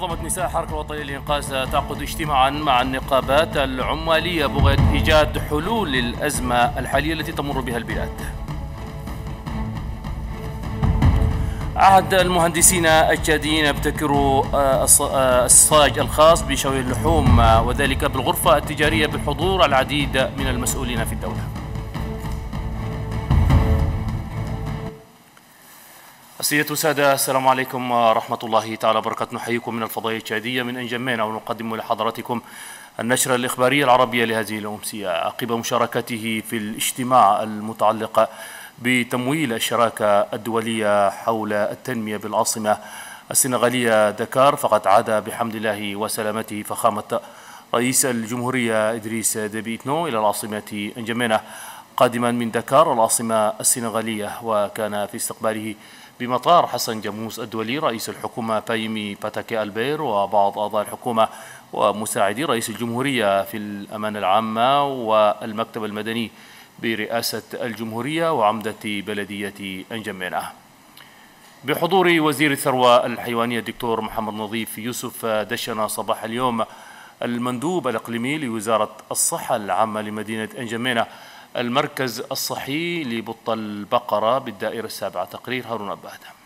منظمة نساء الحركة الوطنية للإنقاذ تعقد اجتماعا مع النقابات العمالية بغية إيجاد حلول للأزمة الحالية التي تمر بها البلاد عهد المهندسين الجاديين يبتكروا آه، آه، الصاج الخاص بشوي اللحوم وذلك بالغرفة التجارية بحضور العديد من المسؤولين في الدولة السيدة السادة السلام عليكم ورحمة الله تعالى وبركاته نحييكم من الفضائية الشهدية من أنجمين ونقدم لحضراتكم النشرة الإخبارية العربية لهذه الأمسية عقب مشاركته في الاجتماع المتعلق بتمويل الشراكة الدولية حول التنمية بالعاصمة السنغالية دكار فقد عاد بحمد الله وسلامته فخامة رئيس الجمهورية إدريس ديبيتنو إلى العاصمة أنجمينة قادما من دكار العاصمة السنغالية وكان في استقباله بمطار حسن جاموس الدولي رئيس الحكومة فايمي باتاكي ألبير وبعض أعضاء الحكومة ومساعدي رئيس الجمهورية في الأمانة العامة والمكتب المدني برئاسة الجمهورية وعمدة بلدية أنجمينة بحضور وزير الثروة الحيوانية الدكتور محمد نظيف يوسف دشنا صباح اليوم المندوب الإقليمي لوزارة الصحة العامة لمدينة أنجمينة المركز الصحي لبط البقرة بالدائرة السابعة تقرير هارون أبادة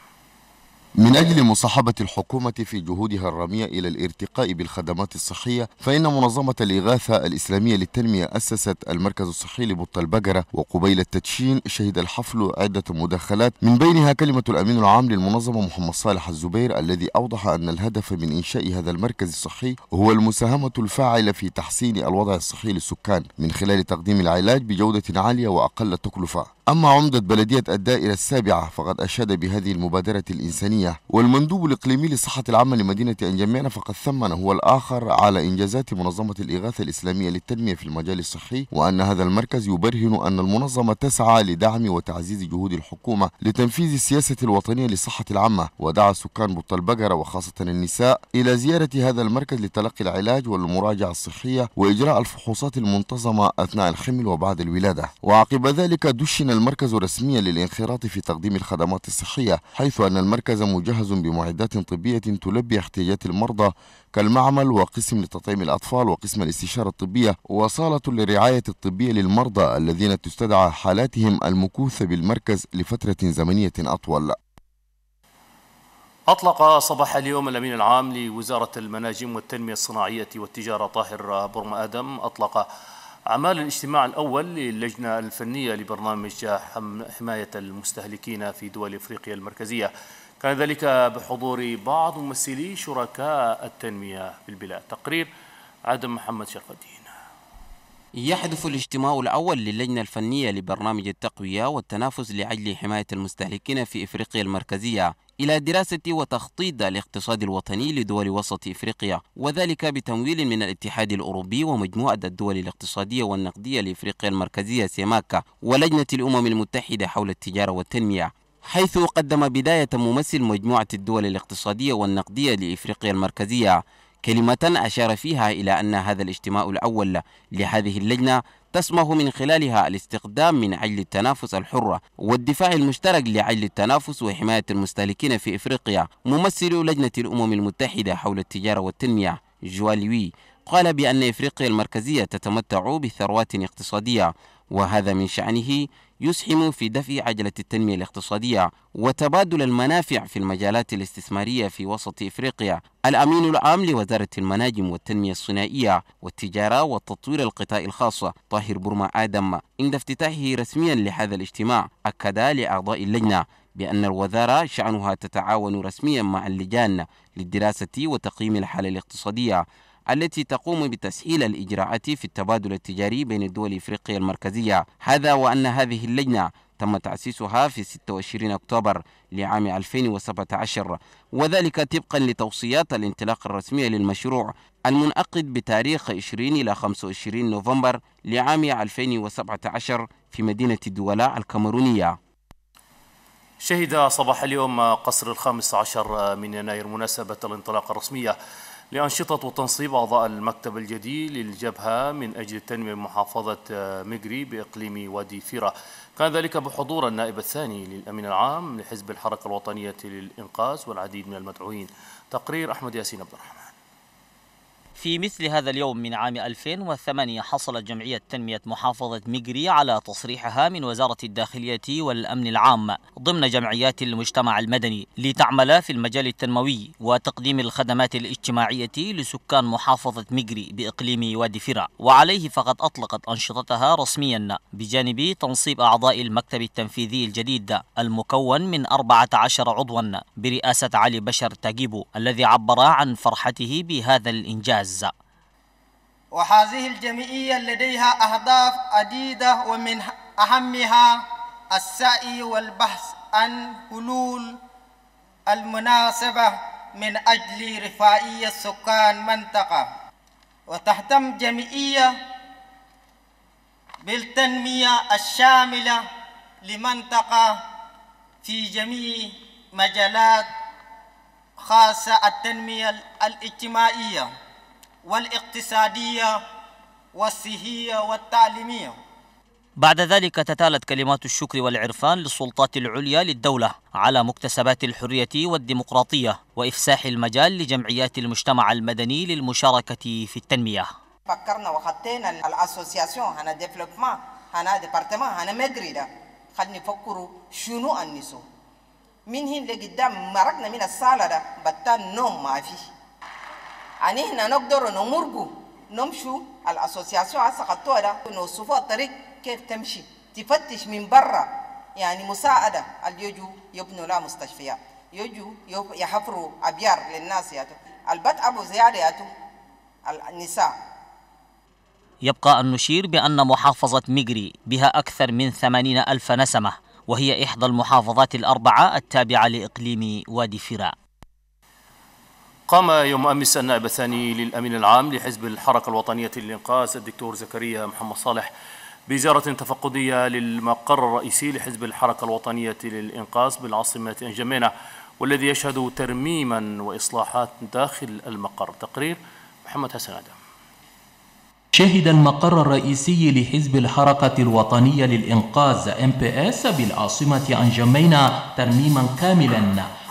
من أجل مصاحبة الحكومة في جهودها الرامية إلى الارتقاء بالخدمات الصحية فإن منظمة الإغاثة الإسلامية للتنمية أسست المركز الصحي لبط البقرة وقبيل التدشين شهد الحفل عدة مداخلات من بينها كلمة الأمين العام للمنظمة محمد صالح الزبير الذي أوضح أن الهدف من إنشاء هذا المركز الصحي هو المساهمة الفاعلة في تحسين الوضع الصحي للسكان من خلال تقديم العلاج بجودة عالية وأقل تكلفة أما عمدة بلدية الدائرة إلى السابعة فقد أشاد بهذه المبادرة الإنسانية والمندوب الإقليمي لصحة العامة لمدينة أنجمينا فقد ثمن هو الآخر على إنجازات منظمة الإغاثة الإسلامية للتنمية في المجال الصحي وأن هذا المركز يبرهن أن المنظمة تسعى لدعم وتعزيز جهود الحكومة لتنفيذ السياسة الوطنية لصحة العامة ودعا سكان بط البقرة وخاصة النساء إلى زيارة هذا المركز لتلقي العلاج والمراجعة الصحية وإجراء الفحوصات المنتظمة أثناء الحمل وبعد الولادة وعقب ذلك دشن المركز رسميا للانخراط في تقديم الخدمات الصحية حيث أن المركز مجهز بمعدات طبية تلبي احتياجات المرضى كالمعمل وقسم لتطعيم الأطفال وقسم الاستشارة الطبية وصالة للرعاية الطبية للمرضى الذين تستدعى حالاتهم المكوثة بالمركز لفترة زمنية أطول أطلق صباح اليوم الأمين العام لوزارة المناجم والتنمية الصناعية والتجارة طاهر برم آدم أطلق أعمال الاجتماع الأول للجنة الفنية لبرنامج حماية المستهلكين في دول إفريقيا المركزية كان ذلك بحضور بعض ممثلي شركاء التنمية في البلاد تقرير عدم محمد شرفدي يحدث الاجتماع الأول للجنة الفنية لبرنامج التقوية والتنافس لعجل حماية المستهلكين في إفريقيا المركزية إلى دراسة وتخطيط الاقتصاد الوطني لدول وسط إفريقيا وذلك بتمويل من الاتحاد الأوروبي ومجموعة الدول الاقتصادية والنقدية لإفريقيا المركزية سيماكا ولجنة الأمم المتحدة حول التجارة والتنمية حيث قدم بداية ممثل مجموعة الدول الاقتصادية والنقدية لإفريقيا المركزية كلمة أشار فيها إلى أن هذا الاجتماع الأول لهذه اللجنة تسمح من خلالها الاستخدام من عجل التنافس الحرة والدفاع المشترك لعجل التنافس وحماية المستهلكين في إفريقيا ممثل لجنة الأمم المتحدة حول التجارة والتنمية جواليوي قال بأن إفريقيا المركزية تتمتع بثروات اقتصادية وهذا من شأنه يسهم في دفع عجلة التنمية الاقتصادية وتبادل المنافع في المجالات الاستثمارية في وسط إفريقيا الأمين العام لوزارة المناجم والتنمية الصناعية والتجارة والتطوير القطاع الخاص طاهر برما آدم عند افتتاحه رسميا لهذا الاجتماع أكد لأعضاء اللجنة بأن الوزارة شأنها تتعاون رسميا مع اللجان للدراسة وتقييم الحالة الاقتصادية التي تقوم بتسهيل الإجراءات في التبادل التجاري بين الدول الإفريقية المركزية هذا وأن هذه اللجنة تم تأسيسها في 26 أكتوبر لعام 2017 وذلك طبقا لتوصيات الانطلاق الرسمية للمشروع المنعقد بتاريخ 20 إلى 25 نوفمبر لعام 2017 في مدينة الدولاء الكاميرونية شهد صباح اليوم قصر الخامس عشر من يناير مناسبة الانطلاق الرسمية لأنشطة وتنصيب أعضاء المكتب الجديد للجبهة من أجل تنمية محافظة آه، مجري بإقليم وادي فيرة كان ذلك بحضور النائب الثاني للأمين العام لحزب الحركة الوطنية للإنقاذ والعديد من المدعوين تقرير أحمد ياسين عبد الرحمن في مثل هذا اليوم من عام 2008 حصلت جمعية تنمية محافظة مجري على تصريحها من وزارة الداخلية والأمن العام ضمن جمعيات المجتمع المدني لتعمل في المجال التنموي وتقديم الخدمات الاجتماعية لسكان محافظة مجري بإقليم وادي فرع وعليه فقد أطلقت أنشطتها رسميا بجانب تنصيب أعضاء المكتب التنفيذي الجديد المكون من 14 عضوا برئاسة علي بشر تاجيبو الذي عبر عن فرحته بهذا الإنجاز غزة وهذه الجمعية لديها أهداف عديدة ومن أهمها السعي والبحث عن حلول المناسبة من أجل رفاهية سكان منطقة وتهتم جمعية بالتنمية الشاملة لمنطقة في جميع مجالات خاصة التنمية الاجتماعية والاقتصادية والصحية والتعليمية بعد ذلك تتالت كلمات الشكر والعرفان للسلطات العليا للدولة على مكتسبات الحرية والديمقراطية وإفساح المجال لجمعيات المجتمع المدني للمشاركة في التنمية فكرنا وخطينا الاسوسياسيون هنا ديفلوبمون هنا ديبارتمون هنا مدريدا خلني فكروا شنو النسو من هنا لقدام مرقنا من الصالة ده نوم ما فيه يعني هنا نقدر نمرقوا نمشوا الاسوسياسيون عسقطوها ده نوصفوها الطريق كيف تمشي تفتش من برا يعني مساعده اليوجو يبنوا لا مستشفيات يجوا يحفروا ابيار للناس ياتو البت ابو زياده ياتو النساء يبقى أن نشير بأن محافظة مجري بها أكثر من ثمانين ألف نسمة وهي إحدى المحافظات الأربعة التابعة لإقليم وادي فراء قام يوم أمس النائب الثاني للأمين العام لحزب الحركة الوطنية للإنقاذ الدكتور زكريا محمد صالح بزيارة تفقدية للمقر الرئيسي لحزب الحركة الوطنية للإنقاذ بالعاصمة أنجمينة والذي يشهد ترميما وإصلاحات داخل المقر تقرير محمد حسن آدم شهد المقر الرئيسي لحزب الحركة الوطنية للإنقاذ MPS بالعاصمة أنجمينا ترميما كاملا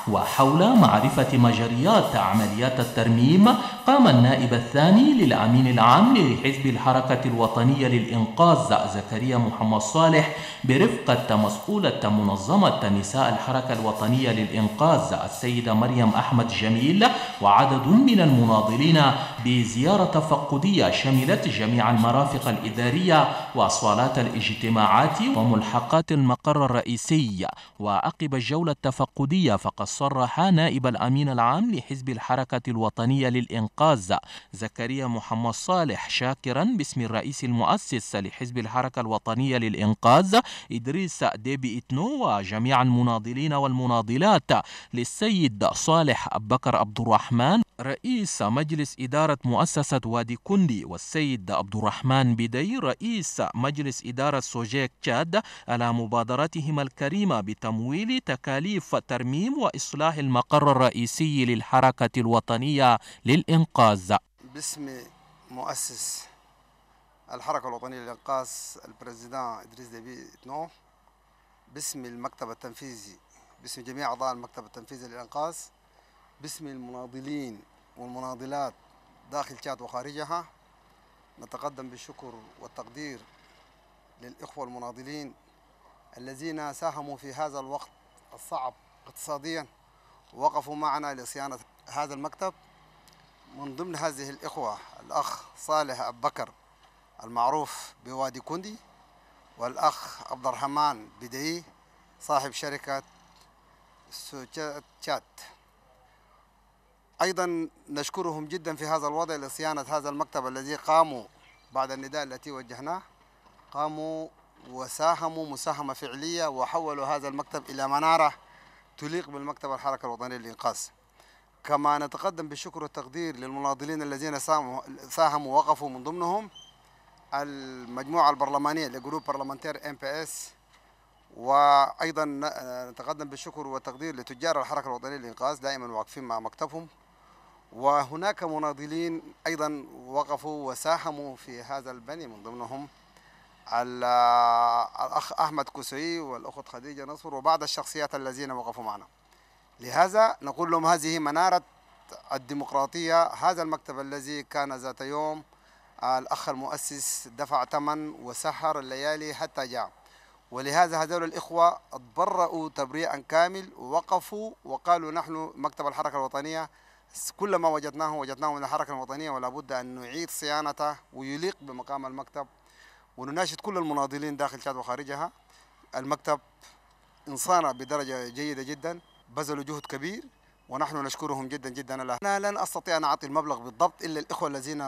وحول معرفة مجريات عمليات الترميم قام النائب الثاني للأمين العام لحزب الحركة الوطنية للإنقاذ زكريا محمد صالح برفقة مسؤولة منظمة نساء الحركة الوطنية للإنقاذ السيدة مريم أحمد جميل وعدد من المناضلين بزيارة تفقدية شملت جميع المرافق الإدارية وصالات الاجتماعات وملحقات المقر الرئيسي وعقب الجولة التفقدية فقد صرح نائب الأمين العام لحزب الحركة الوطنية للإنقاذ زكريا محمد صالح شاكرا باسم الرئيس المؤسس لحزب الحركة الوطنية للإنقاذ إدريس ديبي إتنو وجميع المناضلين والمناضلات للسيد صالح بكر عبد الرحمن رئيس مجلس إدارة مؤسسة وادي كندي والسيد عبد الرحمن بدي رئيس مجلس إدارة سوجيك تشاد على مبادرتهما الكريمة بتمويل تكاليف ترميم وإصلاح إصلاح المقر الرئيسي للحركة الوطنية للإنقاذ باسم مؤسس الحركة الوطنية للإنقاذ البريزيدان إدريس ديبي إتنو باسم المكتب التنفيذي باسم جميع أعضاء المكتب التنفيذي للإنقاذ باسم المناضلين والمناضلات داخل تشاد وخارجها نتقدم بالشكر والتقدير للإخوة المناضلين الذين ساهموا في هذا الوقت الصعب اقتصاديا وقفوا معنا لصيانة هذا المكتب من ضمن هذه الإخوة الأخ صالح أبو بكر المعروف بوادي كندي والأخ عبد الرحمن بدي صاحب شركة سوتشات أيضا نشكرهم جدا في هذا الوضع لصيانة هذا المكتب الذي قاموا بعد النداء التي وجهناه قاموا وساهموا مساهمة فعلية وحولوا هذا المكتب إلى منارة تليق بالمكتب الحركة الوطنية للإنقاذ كما نتقدم بالشكر والتقدير للمناضلين الذين ساهموا ووقفوا من ضمنهم المجموعة البرلمانية لجروب برلمانتير ام بي اس وايضا نتقدم بالشكر والتقدير لتجار الحركه الوطنيه للانقاذ دائما واقفين مع مكتبهم وهناك مناضلين ايضا وقفوا وساهموا في هذا البني من ضمنهم الأخ أحمد كسوي والأخت خديجة نصر وبعض الشخصيات الذين وقفوا معنا لهذا نقول لهم هذه منارة الديمقراطية هذا المكتب الذي كان ذات يوم الأخ المؤسس دفع ثمن وسهر الليالي حتى جاء ولهذا هذول الإخوة تبرأوا تبريئا كامل ووقفوا وقالوا نحن مكتب الحركة الوطنية كل ما وجدناه وجدناه من الحركة الوطنية ولا بد أن نعيد صيانته ويليق بمقام المكتب ونناشد كل المناضلين داخل تشاد وخارجها المكتب انصانا بدرجه جيده جدا بذلوا جهد كبير ونحن نشكرهم جدا جدا له أنا لن أستطيع أن أعطي المبلغ بالضبط إلا الإخوة الذين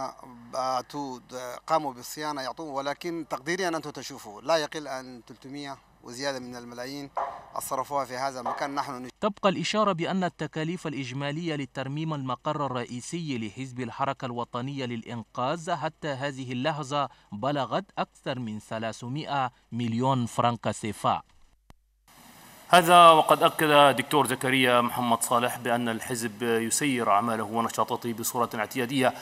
قاموا بالصيانة يعطوه ولكن تقديري أن أنتم تشوفوا لا يقل عن 300 وزيادة من الملايين صرفوها في هذا المكان نحن تبقى الإشارة بأن التكاليف الإجمالية لترميم المقر الرئيسي لحزب الحركة الوطنية للإنقاذ حتى هذه اللحظة بلغت أكثر من 300 مليون فرنك سيفا هذا وقد أكد دكتور زكريا محمد صالح بأن الحزب يسير أعماله ونشاطاته بصورة اعتيادية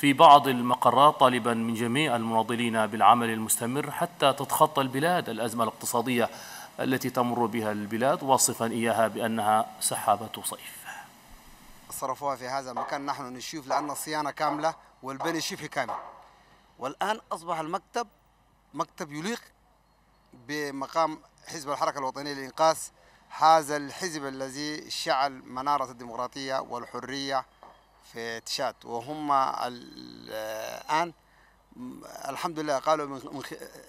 في بعض المقرات طالبا من جميع المناضلين بالعمل المستمر حتى تتخطى البلاد الأزمة الاقتصادية التي تمر بها البلاد واصفا إياها بأنها سحابة صيف صرفوها في هذا المكان نحن نشوف لأن الصيانة كاملة والبني شبه كامل والآن أصبح المكتب مكتب يليق بمقام حزب الحركة الوطنية للإنقاذ هذا الحزب الذي شعل منارة الديمقراطية والحرية في تشاد وهم الآن الحمد لله قالوا من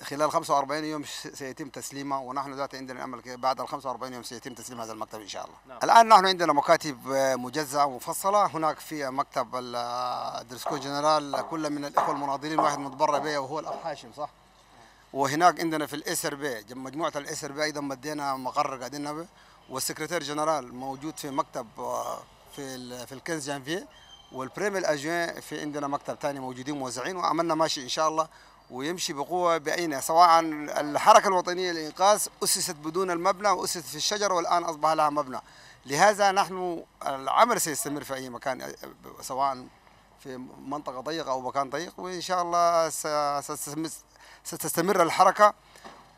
خلال 45 يوم سيتم تسليمه ونحن ذات عندنا امل بعد ال 45 يوم سيتم تسليم هذا المكتب ان شاء الله. نعم. الان نحن عندنا مكاتب مجزاه ومفصله هناك في مكتب الدرسكو جنرال كل من الاخوه المناضلين واحد متبرع به وهو الاخ هاشم صح؟ وهناك عندنا في الاسر بي مجموعه الاسر بي ايضا مدينا مقر قاعدين به والسكرتير جنرال موجود في مكتب آه، في في الكنز جانفيه والبريم الاجوان في عندنا مكتب ثاني موجودين موزعين وعملنا ماشي ان شاء الله ويمشي بقوه باينه سواء الحركه الوطنيه للانقاذ اسست بدون المبنى واسست في الشجره والان اصبح لها مبنى لهذا نحن العمل سيستمر في اي مكان سواء في منطقه ضيقه او مكان ضيق وان شاء الله ستستمر الحركه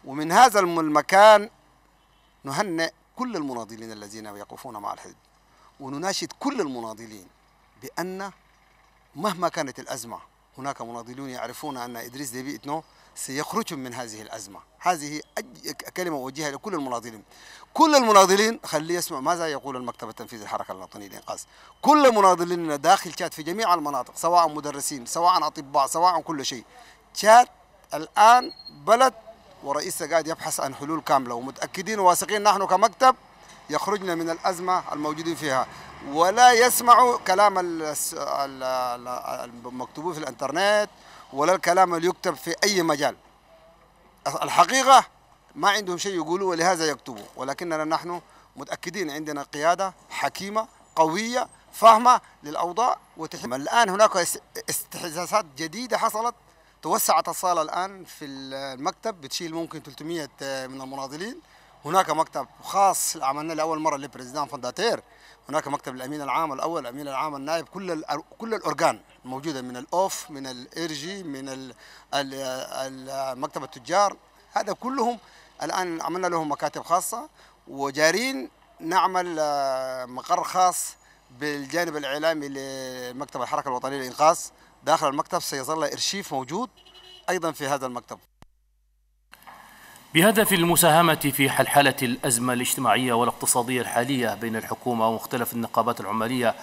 ومن هذا المكان نهنئ كل المناضلين الذين يقفون مع الحزب ونناشد كل المناضلين بأن مهما كانت الأزمة هناك مناضلون يعرفون أن إدريس ديبي إتنو سيخرج من هذه الأزمة هذه كلمة أوجهها لكل المناضلين كل المناضلين خليه يسمع ماذا يقول المكتب التنفيذي الحركة الوطنية للإنقاذ كل المناضلين داخل تشاد في جميع المناطق سواء مدرسين سواء أطباء سواء كل شيء تشاد الآن بلد ورئيسها قاعد يبحث عن حلول كاملة ومتأكدين وواثقين نحن كمكتب يخرجنا من الأزمة الموجودين فيها ولا يسمعوا كلام المكتوب في الانترنت ولا الكلام اللي يكتب في أي مجال الحقيقة ما عندهم شيء يقولوا ولهذا يكتبوا ولكننا نحن متأكدين عندنا قيادة حكيمة قوية فاهمة للأوضاع وتحمل الآن هناك استحساسات جديدة حصلت توسعت الصالة الآن في المكتب بتشيل ممكن 300 من المناضلين هناك مكتب خاص عملنا لاول مره للبريزيدان فونداتير هناك مكتب الامين العام الاول الامين العام النائب كل كل الاورجان موجوده من الاوف من الارجي من مكتب التجار هذا كلهم الان عملنا لهم مكاتب خاصه وجارين نعمل آه، مقر خاص بالجانب الاعلامي لمكتب الحركه الوطنيه للانقاذ داخل المكتب سيظل ارشيف موجود ايضا في هذا المكتب بهدف المساهمة في حلحلة الأزمة الاجتماعية والاقتصادية الحالية بين الحكومة ومختلف النقابات العمالية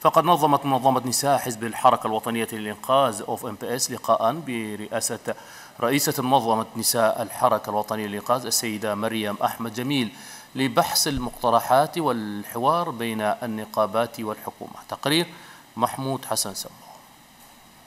فقد نظمت منظمة نساء حزب الحركة الوطنية للإنقاذ أوف ام بي اس لقاء برئاسة رئيسة منظمة نساء الحركة الوطنية للإنقاذ السيدة مريم أحمد جميل لبحث المقترحات والحوار بين النقابات والحكومة تقرير محمود حسن سمو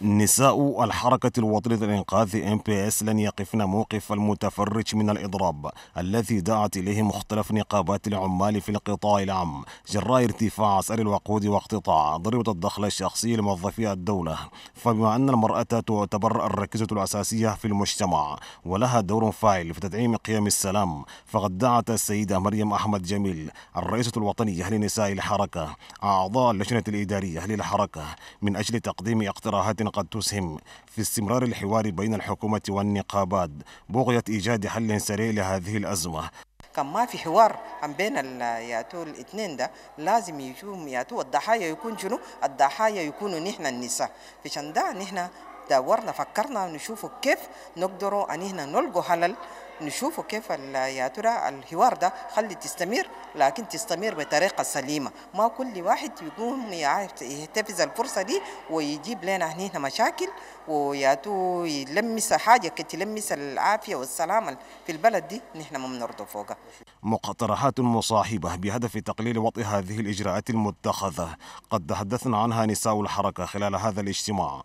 نساء الحركة الوطنية للإنقاذ ام بي اس لن يقفن موقف المتفرج من الإضراب الذي دعت إليه مختلف نقابات العمال في القطاع العام جراء ارتفاع أسعار الوقود واقتطاع ضريبة الدخل الشخصي لموظفي الدولة فبما أن المرأة تعتبر الركيزة الأساسية في المجتمع ولها دور فاعل في تدعيم قيم السلام فقد دعت السيدة مريم أحمد جميل الرئيسة الوطنية لنساء الحركة أعضاء اللجنة الإدارية للحركة من أجل تقديم اقتراحات قد تسهم في استمرار الحوار بين الحكومة والنقابات بغية إيجاد حل سريع لهذه الأزمة كان ما في حوار عن بين ياتو الاثنين ده لازم يجوم ياتو الضحايا يكون شنو الضحايا يكونوا نحن النساء فشان ده نحن دورنا فكرنا نشوفوا كيف نقدروا ان احنا نلقوا حلل نشوفوا كيف يا ترى الحوار ده خلي تستمر لكن تستمر بطريقه سليمه ما كل واحد يقوم يعرف يحتفظ الفرصه دي ويجيب لنا هنا مشاكل وياتو يلمس حاجه تلمس العافيه والسلام في البلد دي نحن ما بنرضى فوقها مقترحات مصاحبة بهدف تقليل وطئ هذه الإجراءات المتخذة قد تحدثنا عنها نساء الحركة خلال هذا الاجتماع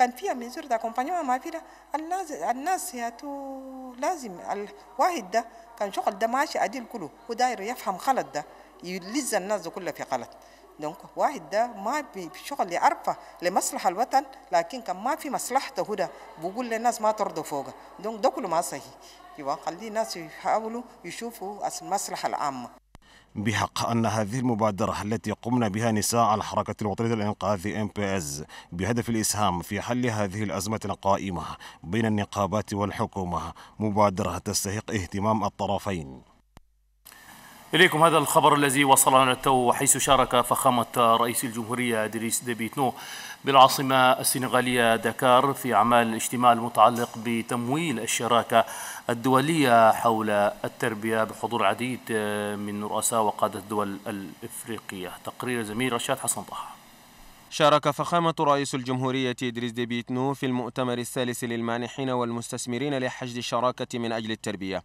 كان فيها منظور ده كومبانيون ما في ده الناس يا تو لازم الواحد ده كان شغل ده ماشي عديل كله وداير يفهم خلط ده يلز الناس كلها في غلط دونك واحد ده ما في شغل يعرفه لمصلحة الوطن لكن كان ما في مصلحته ده بقول للناس ما ترضوا فوقه دونك ده كله ما صحيح يبقى خلي الناس يحاولوا يشوفوا المصلحة العامة بحق أن هذه المبادرة التي قمنا بها نساء الحركة الوطنية للإنقاذ MPS بهدف الإسهام في حل هذه الأزمة القائمة بين النقابات والحكومة مبادرة تستحق اهتمام الطرفين إليكم هذا الخبر الذي وصلنا للتو حيث شارك فخامة رئيس الجمهورية إدريس ديبيتنو بالعاصمة السنغالية دكار في أعمال الاجتماع المتعلق بتمويل الشراكة الدولية حول التربية بحضور عديد من رؤساء وقادة الدول الإفريقية تقرير زميل رشاد حسن طه شارك فخامة رئيس الجمهورية إدريس ديبيتنو في المؤتمر الثالث للمانحين والمستثمرين لحشد الشراكة من أجل التربية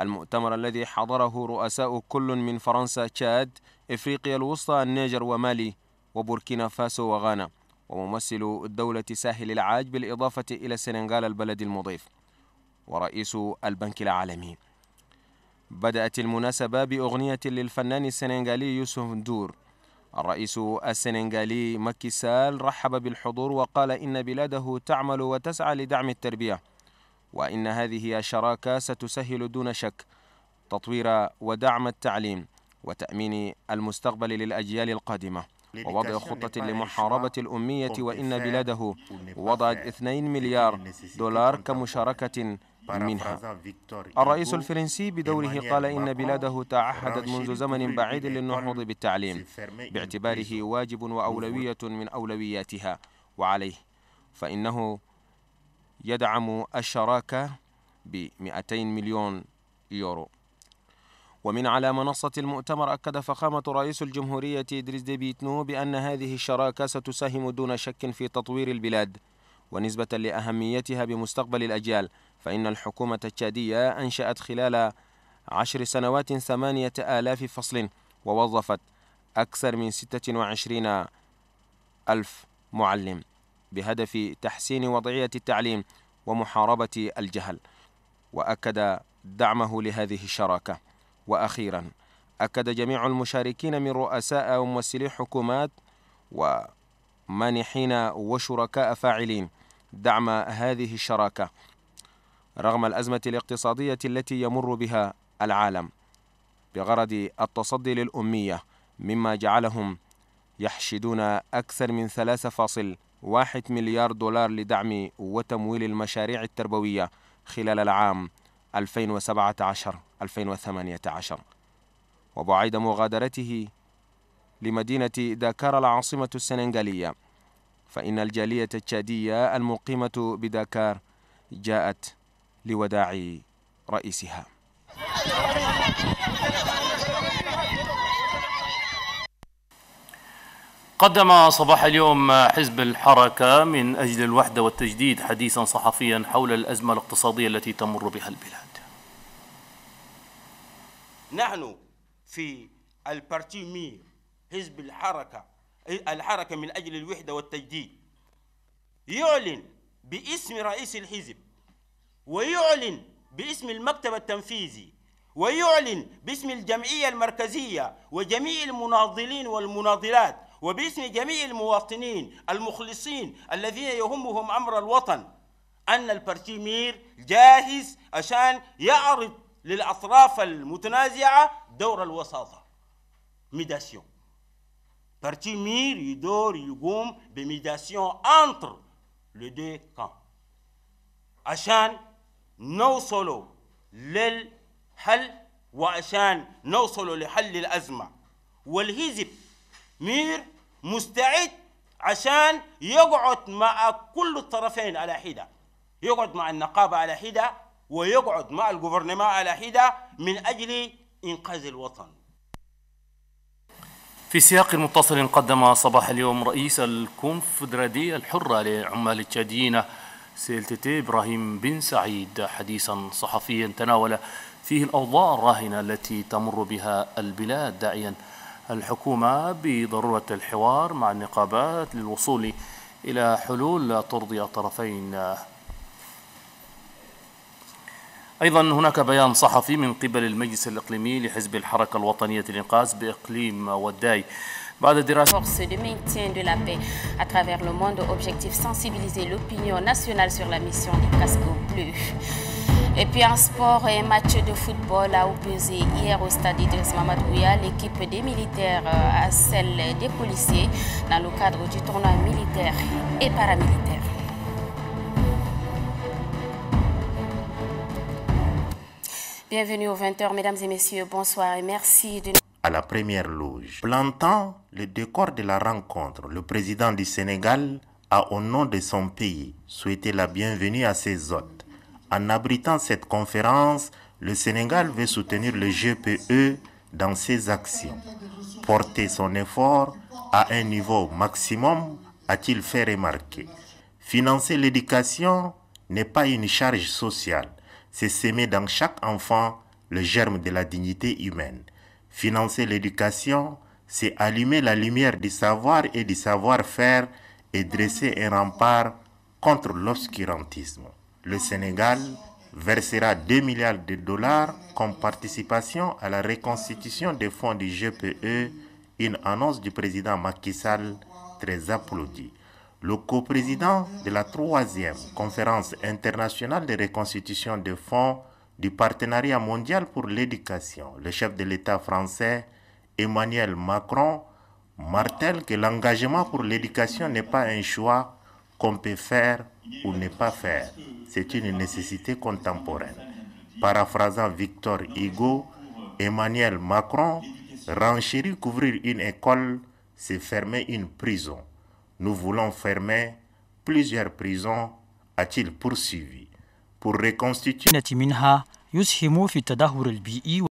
المؤتمر الذي حضره رؤساء كل من فرنسا تشاد إفريقيا الوسطى النيجر ومالي وبوركينا فاسو وغانا وممثل دولة ساحل العاج بالإضافة إلى السنغال البلد المضيف ورئيس البنك العالمي بدأت المناسبة بأغنية للفنان السنغالي يوسف دور الرئيس السنغالي مكي سال رحب بالحضور وقال إن بلاده تعمل وتسعى لدعم التربية وإن هذه الشراكة ستسهل دون شك تطوير ودعم التعليم وتأمين المستقبل للأجيال القادمة ووضع خطة لمحاربة الأمية وإن بلاده وضعت 2 مليار دولار كمشاركة منها الرئيس الفرنسي بدوره قال إن بلاده تعهدت منذ زمن بعيد للنهوض بالتعليم باعتباره واجب وأولوية من أولوياتها وعليه فإنه يدعم الشراكة ب 200 مليون يورو ومن على منصة المؤتمر أكد فخامة رئيس الجمهورية إدريس ديبيتنو بأن هذه الشراكة ستساهم دون شك في تطوير البلاد ونسبة لأهميتها بمستقبل الأجيال فإن الحكومة التشادية أنشأت خلال عشر سنوات ثمانية آلاف فصل ووظفت أكثر من ستة وعشرين ألف معلم بهدف تحسين وضعية التعليم ومحاربة الجهل وأكد دعمه لهذه الشراكة وأخيرا أكد جميع المشاركين من رؤساء وممثلي حكومات ومانحين وشركاء فاعلين دعم هذه الشراكة رغم الأزمة الاقتصادية التي يمر بها العالم بغرض التصدي للأمية مما جعلهم يحشدون أكثر من واحد مليار دولار لدعم وتمويل المشاريع التربوية خلال العام 2017-2018 وبعيد مغادرته لمدينة داكار العاصمة السنغالية فإن الجالية التشادية المقيمة بداكار جاءت لوداع رئيسها قدم صباح اليوم حزب الحركة من أجل الوحدة والتجديد حديثا صحفيا حول الأزمة الاقتصادية التي تمر بها البلاد نحن في البارتي مير حزب الحركة الحركة من أجل الوحدة والتجديد يعلن باسم رئيس الحزب ويعلن باسم المكتب التنفيذي ويعلن باسم الجمعية المركزية وجميع المناضلين والمناضلات وباسم جميع المواطنين المخلصين الذين يهمهم أمر الوطن أن البرتيمير جاهز عشان يعرض للأطراف المتنازعة دور الوساطة ميداسيون بارتيمير يدور يقوم بميداسيون أنتر لو دو كان عشان نوصلوا للحل وعشان نوصلوا لحل الأزمة والهزب مير مستعد عشان يقعد مع كل الطرفين على حده يقعد مع النقابه على حده ويقعد مع الجوفرنما على حده من اجل انقاذ الوطن في سياق متصل قدم صباح اليوم رئيس الكونفدرالية الحرة لعمال التشاديين سيلتتي إبراهيم بن سعيد حديثا صحفيا تناول فيه الأوضاع الراهنة التي تمر بها البلاد داعيا الحكومة بضرورة الحوار مع النقابات للوصول إلى حلول ترضي الطرفين أيضا هناك بيان صحفي من قبل المجلس الإقليمي لحزب الحركة الوطنية للإنقاذ بإقليم وداي بعد de maintien de la paix à travers le monde, objectif sensibiliser l'opinion nationale sur la mission du casque bleu. Et puis en sport, un match de football a opposé hier au stade de Mamadouya l'équipe des militaires euh, à celle des policiers dans le cadre du tournoi militaire et paramilitaire. Bienvenue aux 20h, mesdames et messieurs, bonsoir et merci de à la première loge. Plantant le décor de la rencontre, le président du Sénégal a, au nom de son pays, souhaité la bienvenue à ses hôtes en abritant cette conférence, le Sénégal veut soutenir le GPE dans ses actions. Porter son effort à un niveau maximum, a-t-il fait remarquer. Financer l'éducation n'est pas une charge sociale, c'est s'aimer dans chaque enfant le germe de la dignité humaine. Financer l'éducation, c'est allumer la lumière du savoir et du savoir-faire et dresser un rempart contre l'obscurantisme le Sénégal versera 2 milliards de dollars comme participation à la reconstitution des fonds du GPE, une annonce du président Macky Sall très applaudie. Le coprésident de la troisième conférence internationale de reconstitution des fonds du partenariat mondial pour l'éducation, le chef de l'État français Emmanuel Macron, martèle que l'engagement pour l'éducation n'est pas un choix, qu'on peut faire ou ne pas faire. C'est une nécessité contemporaine. Paraphrasant Victor Hugo, Emmanuel Macron, renchérir couvrir une école, c'est fermer une prison. Nous voulons fermer plusieurs prisons, a-t-il poursuivi. Pour reconstituer.